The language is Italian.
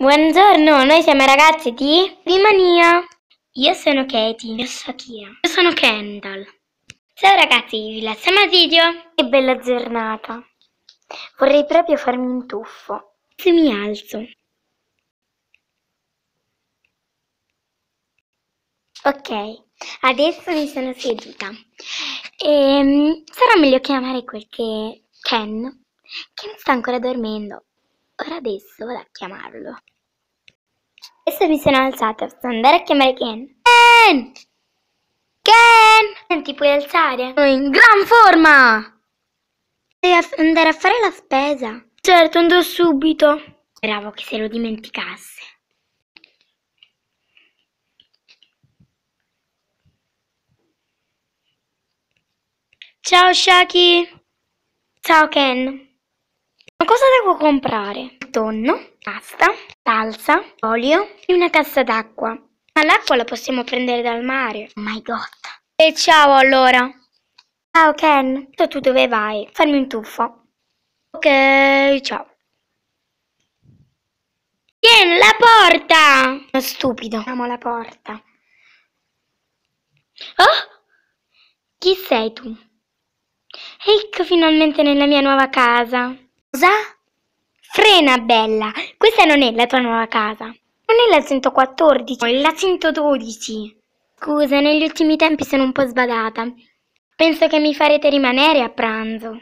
Buongiorno, noi siamo ragazzi di Rimania. Io sono Katie. Io sono Kia. Io sono Kendall. Ciao ragazzi, vi lasciamo al video. Che bella giornata. Vorrei proprio farmi un tuffo. Se mi alzo. Ok, adesso mi sono seduta. E, ehm, sarà meglio chiamare quel che Ken, che mi sta ancora dormendo. Ora adesso vado a chiamarlo. Adesso mi sono alzata, sto andando a chiamare Ken. Ken! Ken! Ti puoi alzare? Sono in gran forma! Devi andare a fare la spesa. Certo, andrò subito. Speravo che se lo dimenticasse. Ciao Shaki! Ciao Ken! Ma cosa devo comprare? Tonno, pasta, salsa, olio e una cassa d'acqua. Ma l'acqua la possiamo prendere dal mare. Oh my god. E ciao allora. Ciao Ken, tu dove vai? Fammi un tuffo. Ok, ciao. Tieni la porta! Ma stupido, amo la porta. Oh! Chi sei tu? Ecco finalmente nella mia nuova casa. Cosa? Frena, Bella! Questa non è la tua nuova casa. Non è la 114, è la 112. Scusa, negli ultimi tempi sono un po' sbadata. Penso che mi farete rimanere a pranzo.